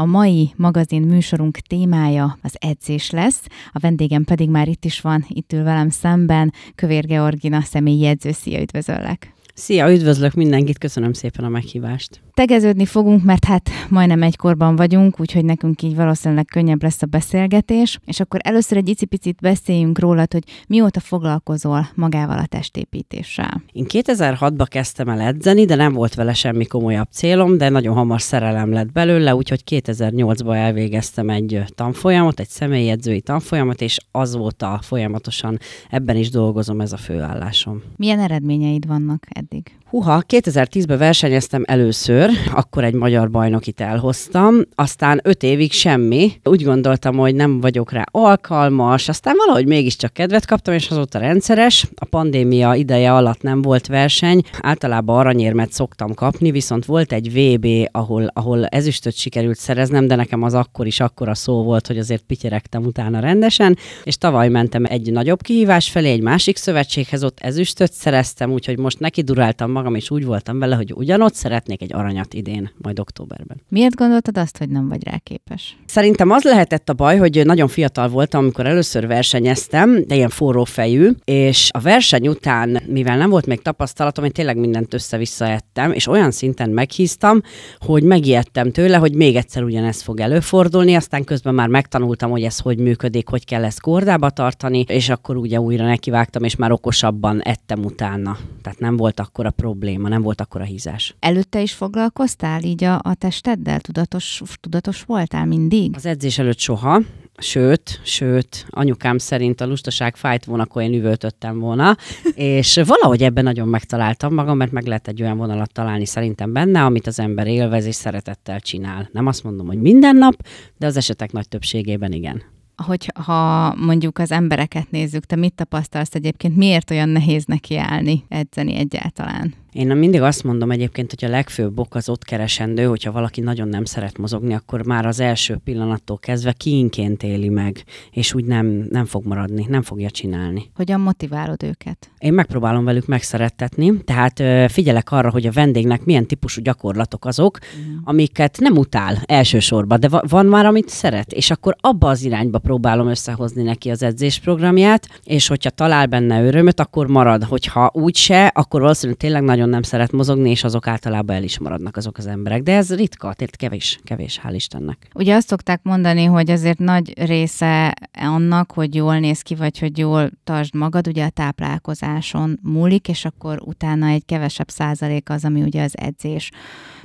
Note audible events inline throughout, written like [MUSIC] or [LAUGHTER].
A mai magazin műsorunk témája az edzés lesz, a vendégem pedig már itt is van, itt ül velem szemben, Kövér Georgina személyjegyző. Szia, üdvözöllek! Szia, üdvözlök mindenkit, köszönöm szépen a meghívást. Tegeződni fogunk, mert hát majdnem egykorban vagyunk, úgyhogy nekünk így valószínűleg könnyebb lesz a beszélgetés. És akkor először egy icipicit beszéljünk róla, hogy mióta foglalkozol magával a testépítéssel. Én 2006-ban kezdtem el edzeni, de nem volt vele semmi komolyabb célom, de nagyon hamar szerelem lett belőle, úgyhogy 2008-ban elvégeztem egy tanfolyamot, egy személyedzői tanfolyamot, és azóta folyamatosan ebben is dolgozom ez a főállásom. Milyen eredményeid vannak eddig. Huha, 2010-ben versenyeztem először, akkor egy magyar bajnokit elhoztam, aztán öt évig semmi. Úgy gondoltam, hogy nem vagyok rá alkalmas, aztán valahogy mégiscsak kedvet kaptam, és azóta rendszeres. A pandémia ideje alatt nem volt verseny, általában aranyérmet szoktam kapni, viszont volt egy VB, ahol, ahol ezüstöt sikerült szereznem, de nekem az akkor is akkora szó volt, hogy azért pityeregtem utána rendesen, és tavaly mentem egy nagyobb kihívás felé, egy másik szövetséghez, ott ezüstöt szereztem, úgyhogy most neki duráltam magam, és úgy voltam vele, hogy ugyanott szeretnék egy aranyat idén, majd októberben. Miért gondoltad azt, hogy nem vagy rá képes? Szerintem az lehetett a baj, hogy nagyon fiatal voltam, amikor először versenyeztem, de ilyen forró fejű, és a verseny után, mivel nem volt még tapasztalatom, én tényleg mindent össze-vissza ettem, és olyan szinten meghíztam, hogy megijedtem tőle, hogy még egyszer ugyanez fog előfordulni, aztán közben már megtanultam, hogy ez hogy működik, hogy kell ezt kordába tartani, és akkor ugye újra nekivágtam, és már okosabban ettem utána. Tehát nem volt akkor a probléma, nem volt akkora hízás. Előtte is foglalkoztál így a, a testeddel? Tudatos, tudatos voltál mindig? Az edzés előtt soha, sőt, sőt, anyukám szerint a lustaság fájt volna, akkor én üvöltöttem volna, [LAUGHS] és valahogy ebben nagyon megtaláltam magam, mert meg lehet egy olyan vonalat találni szerintem benne, amit az ember élvez és szeretettel csinál. Nem azt mondom, hogy minden nap, de az esetek nagy többségében igen hogyha mondjuk az embereket nézzük, te mit tapasztalsz egyébként, miért olyan nehéz neki állni edzeni egyáltalán? Én mindig azt mondom egyébként, hogy a legfőbb ok az ott keresendő, hogyha valaki nagyon nem szeret mozogni, akkor már az első pillanattól kezdve kínként éli meg, és úgy nem, nem fog maradni, nem fogja csinálni. Hogyan motiválod őket? Én megpróbálom velük megszerettetni, tehát figyelek arra, hogy a vendégnek milyen típusú gyakorlatok azok, mm. amiket nem utál elsősorban, de van már, amit szeret, és akkor abba az irányba próbálom összehozni neki az edzésprogramját, és hogyha talál benne örömöt, akkor marad, hogyha úgyse, akkor valószínűleg tényleg nagyon nagyon nem szeret mozogni, és azok általában el is maradnak azok az emberek. De ez ritka, tehát kevés, kevés, hál' Istennek. Ugye azt szokták mondani, hogy azért nagy része annak, hogy jól néz ki, vagy hogy jól tartsd magad, ugye a táplálkozáson múlik, és akkor utána egy kevesebb százalék az, ami ugye az edzés.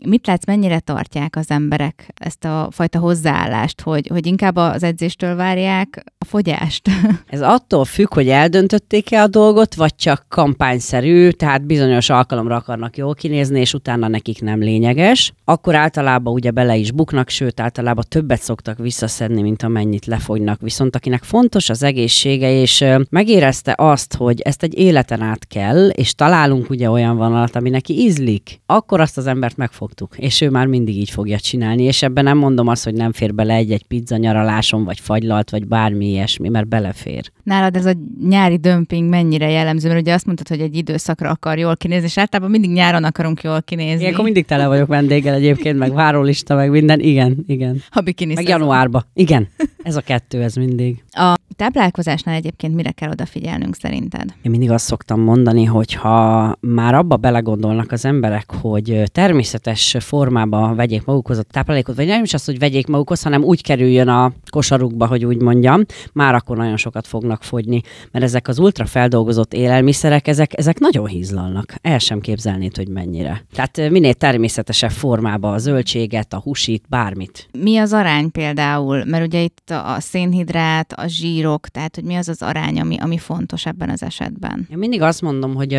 Mit látsz, mennyire tartják az emberek ezt a fajta hozzáállást, hogy, hogy inkább az edzéstől várják a fogyást? [LAUGHS] Ez attól függ, hogy eldöntötték-e a dolgot, vagy csak kampányszerű, tehát bizonyos alkalom magamra akarnak jól kinézni, és utána nekik nem lényeges, akkor általában ugye bele is buknak, sőt általában többet szoktak visszaszedni, mint amennyit lefogynak. Viszont akinek fontos az egészsége, és megérezte azt, hogy ezt egy életen át kell, és találunk ugye olyan vonalat, ami neki ízlik, akkor azt az embert megfogtuk, és ő már mindig így fogja csinálni, és ebben nem mondom azt, hogy nem fér bele egy-egy pizza nyaraláson, vagy fagylalt, vagy bármi ilyesmi, mert belefér. Nálad ez a nyári dömping mennyire jellemző, mert ugye azt mondtad, hogy egy időszakra akar jól kinézni, és hát általában mindig nyáron akarunk jól kinézni. Ilyenkor mindig tele vagyok vendéggel egyébként, meg várólista, meg minden. Igen, igen. Ha bikini Meg szezon. januárba. Igen. Ez a kettő, ez mindig. A táplálkozásnál egyébként mire kell odafigyelnünk szerinted? Én mindig azt szoktam mondani, hogy ha már abba belegondolnak az emberek, hogy természetes formában vegyék magukhoz a táplálékot, vagy nem is azt, hogy vegyék magukhoz, hanem úgy kerüljön a kosarukba, hogy úgy mondjam, már akkor nagyon sokat fognak fogyni, mert ezek az ultrafeldolgozott élelmiszerek, ezek, ezek nagyon hízlalnak. El sem képzelnéd, hogy mennyire. Tehát eh, minél természetesebb formában a zöldséget, a húsit, bármit. Mi az arány például? Mert ugye itt a szénhidrát, a zsír, bírok, tehát hogy mi az az arány, ami, ami fontos ebben az esetben. Én mindig azt mondom, hogy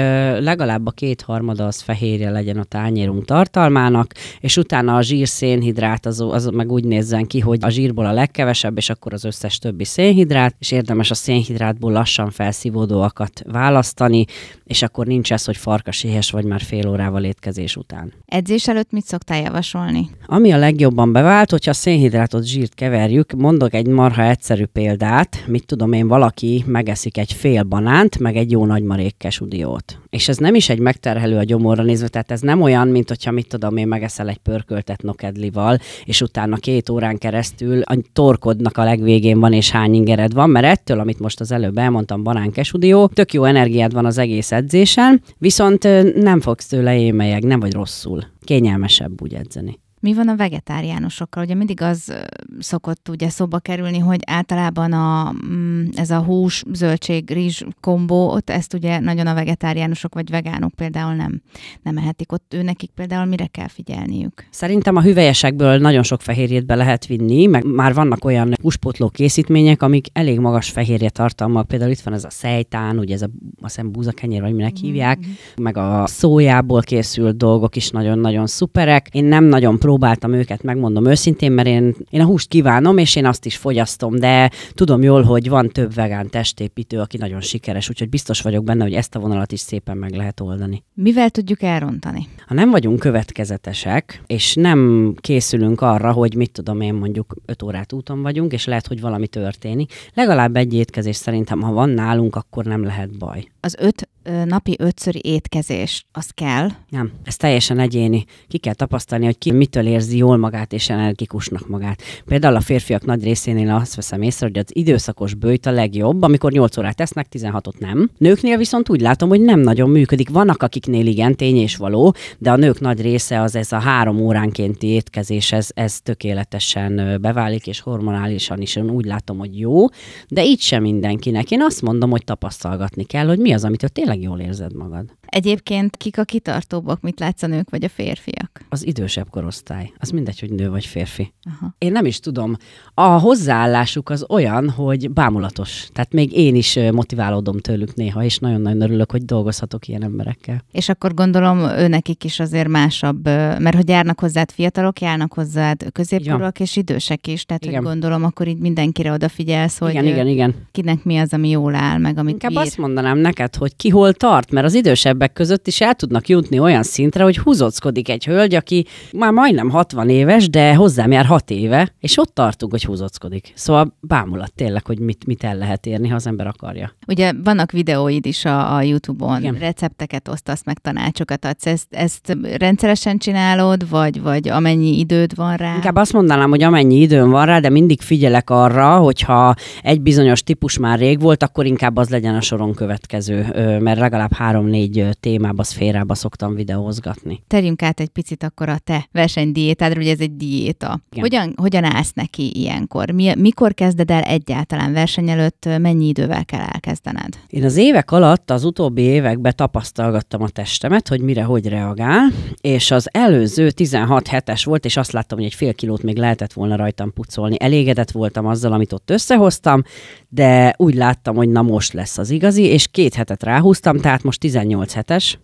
legalább a kétharmada az fehérje legyen a tányérunk tartalmának, és utána a zsír szénhidrát az, az meg úgy nézzen ki, hogy a zsírból a legkevesebb, és akkor az összes többi szénhidrát, és érdemes a szénhidrátból lassan felszívódóakat választani, és akkor nincs ez, hogy farkas éhes vagy már fél órával étkezés után. Edzés előtt mit szoktál javasolni? Ami a legjobban bevált, hogyha a szénhidrátot zsírt keverjük, mondok egy marha egyszerű példát, mit tudom én, valaki megeszik egy fél banánt, meg egy jó nagy marék udiót. És ez nem is egy megterhelő a gyomorra nézve, tehát ez nem olyan, mint hogyha mit tudom én, megeszel egy pörköltet nokedlival, és utána két órán keresztül a torkodnak a legvégén van, és hány ingered van, mert ettől, amit most az előbb elmondtam, banánkes udió, tök jó energiád van az egész edzésen, viszont nem fogsz tőle émelyeg, nem vagy rosszul. Kényelmesebb úgy edzeni. Mi van a vegetáriánusokkal? Ugye mindig az szokott ugye szóba kerülni, hogy általában a, mm, ez a hús, zöldség, rizs kombó, ott ezt ugye nagyon a vegetáriánusok vagy vegánok például nem, nem ehetik. Ott ő nekik például mire kell figyelniük? Szerintem a hüvelyesekből nagyon sok fehérjét be lehet vinni, meg már vannak olyan húspótló készítmények, amik elég magas fehérje tartalma. Például itt van ez a szejtán, ugye ez a azt hiszem búzakenyér, vagy minek mhm. hívják, mm-hmm. meg a szójából készült dolgok is nagyon-nagyon szuperek. Én nem nagyon próbáltam őket, megmondom őszintén, mert én, én a húst kívánom, és én azt is fogyasztom, de tudom jól, hogy van több vegán testépítő, aki nagyon sikeres, úgyhogy biztos vagyok benne, hogy ezt a vonalat is szépen meg lehet oldani. Mivel tudjuk elrontani? Ha nem vagyunk következetesek, és nem készülünk arra, hogy mit tudom én, mondjuk 5 órát úton vagyunk, és lehet, hogy valami történik, legalább egy étkezés szerintem, ha van nálunk, akkor nem lehet baj az öt napi ötszöri étkezés, az kell? Nem, ez teljesen egyéni. Ki kell tapasztalni, hogy ki mitől érzi jól magát és energikusnak magát. Például a férfiak nagy részénél azt veszem észre, hogy az időszakos bőjt a legjobb, amikor 8 órát tesznek, 16-ot nem. Nőknél viszont úgy látom, hogy nem nagyon működik. Vannak, akiknél igen, tény és való, de a nők nagy része az ez a három óránkénti étkezés, ez, ez tökéletesen beválik, és hormonálisan is úgy látom, hogy jó, de így sem mindenkinek. Én azt mondom, hogy tapasztalgatni kell, hogy mi az, amitől tényleg jól érzed magad. Egyébként kik a kitartóbbak, mit látsz a nők vagy a férfiak? Az idősebb korosztály. Az mindegy, hogy nő vagy férfi. Aha. Én nem is tudom. A hozzáállásuk az olyan, hogy bámulatos. Tehát még én is motiválódom tőlük néha, és nagyon-nagyon örülök, hogy dolgozhatok ilyen emberekkel. És akkor gondolom ő nekik is azért másabb, mert hogy járnak hozzád fiatalok, járnak hozzád középkorúak és idősek is, tehát igen. hogy gondolom akkor így mindenkire odafigyelsz, hogy igen, igen, igen. kinek mi az, ami jól áll, meg amit Inkább bír. azt mondanám neked, embereket, hogy ki hol tart, mert az idősebbek között is el tudnak jutni olyan szintre, hogy húzockodik egy hölgy, aki már majdnem 60 éves, de hozzám jár 6 éve, és ott tartunk, hogy húzockodik. Szóval bámulat tényleg, hogy mit, mit el lehet érni, ha az ember akarja. Ugye vannak videóid is a, a YouTube-on, Igen. recepteket osztasz meg, tanácsokat adsz. Ezt, ezt rendszeresen csinálod, vagy, vagy amennyi időd van rá? Inkább azt mondanám, hogy amennyi időm van rá, de mindig figyelek arra, hogyha egy bizonyos típus már rég volt, akkor inkább az legyen a soron következő kötelező, mert legalább három-négy témába, szférába szoktam videózgatni. Terjünk át egy picit akkor a te versenydiétádra, ugye ez egy diéta. Hogyan, hogyan állsz neki ilyenkor? Mi, mikor kezded el egyáltalán verseny előtt, mennyi idővel kell elkezdened? Én az évek alatt, az utóbbi években tapasztalgattam a testemet, hogy mire hogy reagál, és az előző 16 hetes volt, és azt láttam, hogy egy fél kilót még lehetett volna rajtam pucolni. Elégedett voltam azzal, amit ott összehoztam, de úgy láttam, hogy na most lesz az igazi, és két hetet ráhúztam, tehát most 18 hetes,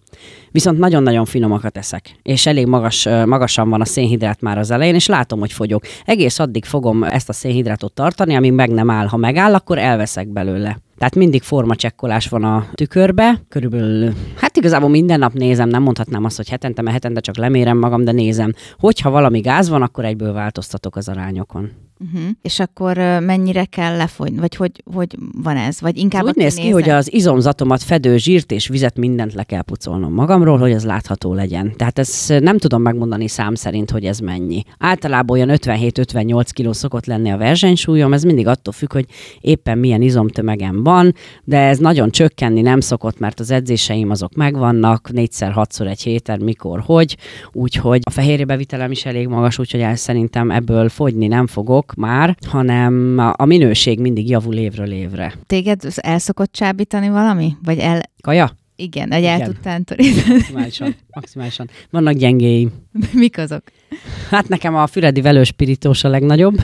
viszont nagyon-nagyon finomakat eszek, és elég magas, magasan van a szénhidrát már az elején, és látom, hogy fogyok. Egész addig fogom ezt a szénhidrátot tartani, ami meg nem áll. Ha megáll, akkor elveszek belőle. Tehát mindig formacsekkolás van a tükörbe, körülbelül, hát igazából minden nap nézem, nem mondhatnám azt, hogy hetente, mert hetente csak lemérem magam, de nézem. Hogyha valami gáz van, akkor egyből változtatok az arányokon. Uh-huh. És akkor mennyire kell lefogyni, vagy hogy, hogy van ez? Vagy inkább Úgy néz ki, nézem? hogy az izomzatomat fedő zsírt és vizet mindent le kell pucolnom magamról, hogy ez látható legyen. Tehát ezt nem tudom megmondani szám szerint, hogy ez mennyi. Általában olyan 57-58 kg szokott lenni a versenysúlyom, ez mindig attól függ, hogy éppen milyen izomtömegem van, de ez nagyon csökkenni nem szokott, mert az edzéseim azok megvannak, négyszer, hatszor egy héten, mikor, hogy, úgyhogy a fehérjébevitelem is elég magas, úgyhogy el szerintem ebből fogyni nem fogok már, hanem a minőség mindig javul évről évre. Téged el szokott csábítani valami? Vagy el... Kaja? Igen, egy el tudtán Maximálisan, maximálisan. Vannak gyengéim. [LAUGHS] Mik azok? Hát nekem a füredi velőspiritós a legnagyobb.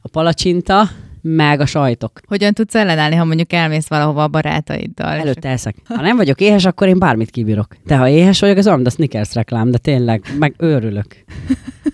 A palacsinta, meg a sajtok. Hogyan tudsz ellenállni, ha mondjuk elmész valahova a barátaiddal? Előtte eszek. Ha nem vagyok éhes, akkor én bármit kibírok. De ha éhes vagyok, az olyan, a Snickers reklám, de tényleg, meg őrülök. [LAUGHS]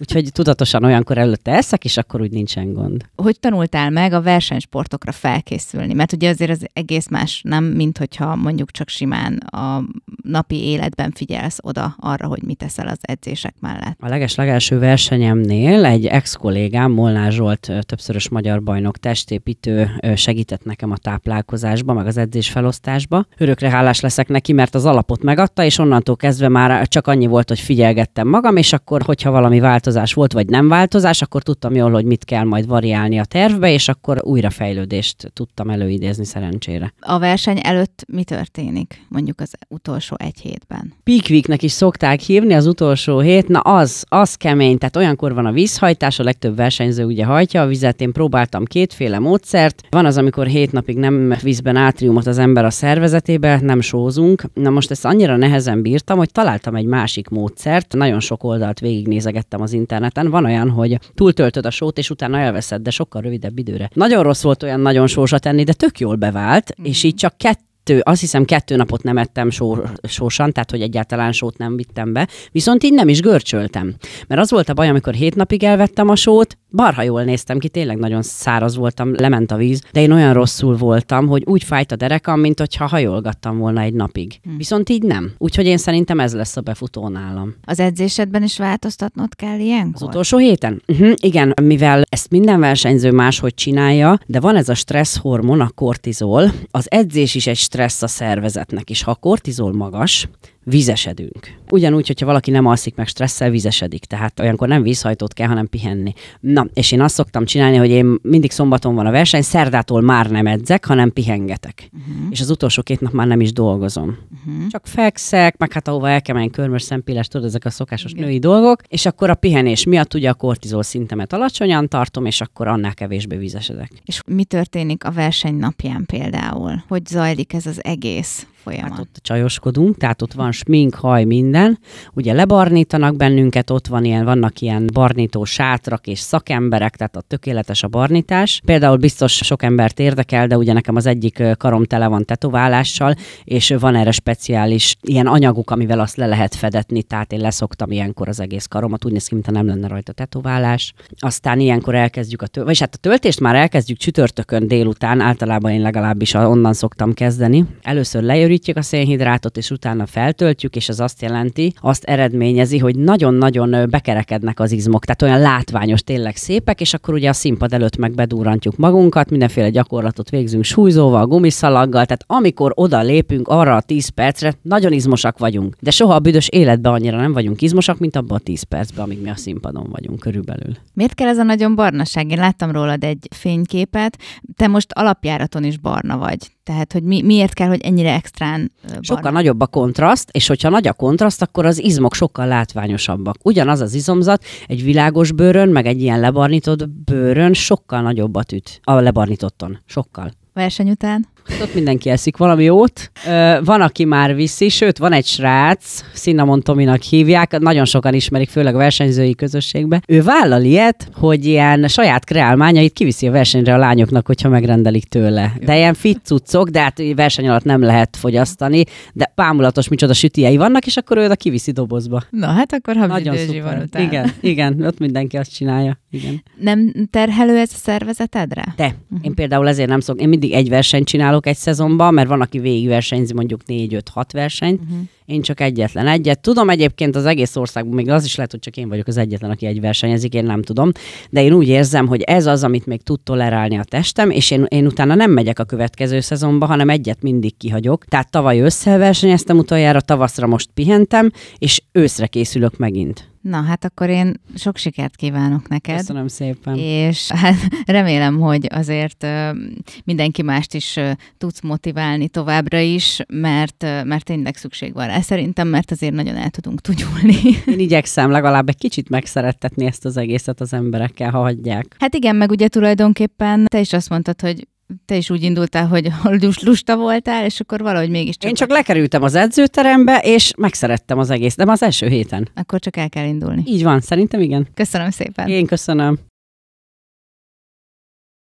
Úgyhogy tudatosan olyankor előtte eszek, és akkor úgy nincsen gond. Hogy tanultál meg a versenysportokra felkészülni? Mert ugye azért az egész más nem, mint hogyha mondjuk csak simán a napi életben figyelsz oda arra, hogy mit teszel az edzések mellett. A leges legelső versenyemnél egy ex-kollégám, Molnár Zsolt, többszörös magyar bajnok test testépítő segített nekem a táplálkozásba, meg az edzés felosztásba. Örökre hálás leszek neki, mert az alapot megadta, és onnantól kezdve már csak annyi volt, hogy figyelgettem magam, és akkor, hogyha valami változás volt, vagy nem változás, akkor tudtam jól, hogy mit kell majd variálni a tervbe, és akkor újrafejlődést tudtam előidézni szerencsére. A verseny előtt mi történik, mondjuk az utolsó egy hétben? Peak is szokták hívni az utolsó hét, na az, az kemény, tehát olyankor van a vízhajtás, a legtöbb versenyző ugye hajtja a vizet, én próbáltam kétféle kétféle módszert. Van az, amikor hét napig nem vízben átriumot az ember a szervezetébe, nem sózunk. Na most ezt annyira nehezen bírtam, hogy találtam egy másik módszert. Nagyon sok oldalt végignézegettem az interneten. Van olyan, hogy túltöltöd a sót, és utána elveszed, de sokkal rövidebb időre. Nagyon rossz volt olyan nagyon sósat tenni, de tök jól bevált, mm. és így csak kettő kettő, azt hiszem kettő napot nem ettem só, sósan, tehát hogy egyáltalán sót nem vittem be, viszont így nem is görcsöltem. Mert az volt a baj, amikor hét napig elvettem a sót, barha jól néztem ki, tényleg nagyon száraz voltam, lement a víz, de én olyan rosszul voltam, hogy úgy fájt a derekam, mint hogyha hajolgattam volna egy napig. Hmm. Viszont így nem. Úgyhogy én szerintem ez lesz a befutó nálam. Az edzésedben is változtatnod kell ilyen? Az utolsó héten? Uh-huh, igen, mivel ezt minden versenyző máshogy csinálja, de van ez a stressz hormon, a kortizol. Az edzés is egy stressz a szervezetnek, és ha a kortizol magas, vizesedünk. Ugyanúgy, hogyha valaki nem alszik meg stresszel, vizesedik. Tehát olyankor nem vízhajtót kell, hanem pihenni. Na, és én azt szoktam csinálni, hogy én mindig szombaton van a verseny, szerdától már nem edzek, hanem pihengetek. Uh-huh. És az utolsó két nap már nem is dolgozom. Uh-huh. Csak fekszek, meg hát ahova el kell menni, körmös, szempillás, tudod, ezek a szokásos Igen. női dolgok, és akkor a pihenés miatt ugye a kortizol szintemet alacsonyan tartom, és akkor annál kevésbé vizesedek. És mi történik a verseny napján például? Hogy zajlik ez az egész folyamat? Hát ott csajoskodunk, tehát ott van smink, haj, minden. Ugye lebarnítanak bennünket, ott van ilyen, vannak ilyen barnító sátrak és szakemberek, tehát a tökéletes a barnítás. Például biztos sok embert érdekel, de ugye nekem az egyik karom tele van tetoválással, és van erre speciális ilyen anyaguk, amivel azt le lehet fedetni, tehát én leszoktam ilyenkor az egész karomat, úgy néz ki, mintha nem lenne rajta tetoválás. Aztán ilyenkor elkezdjük a töltést, vagyis hát a töltést már elkezdjük csütörtökön délután, általában én legalábbis onnan szoktam kezdeni. Először leörítjük a szénhidrátot, és utána feltöltjük, töltjük, és az azt jelenti, azt eredményezi, hogy nagyon-nagyon bekerekednek az izmok, tehát olyan látványos, tényleg szépek, és akkor ugye a színpad előtt meg bedurrantjuk magunkat, mindenféle gyakorlatot végzünk súlyzóval, gumiszalaggal, tehát amikor oda lépünk arra a 10 percre, nagyon izmosak vagyunk. De soha a büdös életben annyira nem vagyunk izmosak, mint abban a 10 percben, amíg mi a színpadon vagyunk körülbelül. Miért kell ez a nagyon barnaság? Én láttam rólad egy fényképet, te most alapjáraton is barna vagy. Tehát, hogy mi, miért kell, hogy ennyire extrán barna? Sokkal nagyobb a kontraszt, és hogyha nagy a kontraszt, akkor az izmok sokkal látványosabbak. Ugyanaz az izomzat egy világos bőrön, meg egy ilyen lebarnított bőrön sokkal nagyobbat üt. A lebarnítotton. Sokkal. Verseny után? Ott mindenki eszik valami jót. Van, aki már viszi, sőt, van egy srác, Cinnamon Tominak hívják, nagyon sokan ismerik, főleg a versenyzői közösségbe. Ő vállal ilyet, hogy ilyen saját kreálmányait kiviszi a versenyre a lányoknak, hogyha megrendelik tőle. De ilyen fit cuccok, de hát verseny alatt nem lehet fogyasztani, de pámulatos micsoda sütiei vannak, és akkor ő a kiviszi dobozba. Na, hát akkor ha Nagyon szuper. van Igen, igen, ott mindenki azt csinálja. Igen. Nem terhelő ez a szervezetedre? De. Uh-huh. Én mhm. például ezért nem szok, én mindig egy versenyt csinálok, csinálok egy szezonban, mert van, aki végigversenyzi mondjuk 4-5-6 versenyt, uh-huh. én csak egyetlen egyet. Tudom egyébként az egész országban, még az is lehet, hogy csak én vagyok az egyetlen, aki egy versenyezik, én nem tudom, de én úgy érzem, hogy ez az, amit még tud tolerálni a testem, és én, én utána nem megyek a következő szezonba, hanem egyet mindig kihagyok. Tehát tavaly összeversenyeztem utoljára, tavaszra most pihentem, és őszre készülök megint. Na, hát akkor én sok sikert kívánok neked. Köszönöm szépen. És hát remélem, hogy azért mindenki mást is tudsz motiválni továbbra is, mert, mert tényleg szükség van rá szerintem, mert azért nagyon el tudunk tudulni. [LAUGHS] Én igyekszem legalább egy kicsit megszerettetni ezt az egészet az emberekkel, ha hagyják. Hát igen, meg ugye tulajdonképpen te is azt mondtad, hogy te is úgy indultál, hogy [LAUGHS] lusta voltál, és akkor valahogy mégis csak Én csak lekerültem az edzőterembe, és megszerettem az egész, de az első héten. Akkor csak el kell indulni. Így van, szerintem igen. Köszönöm szépen. Én köszönöm.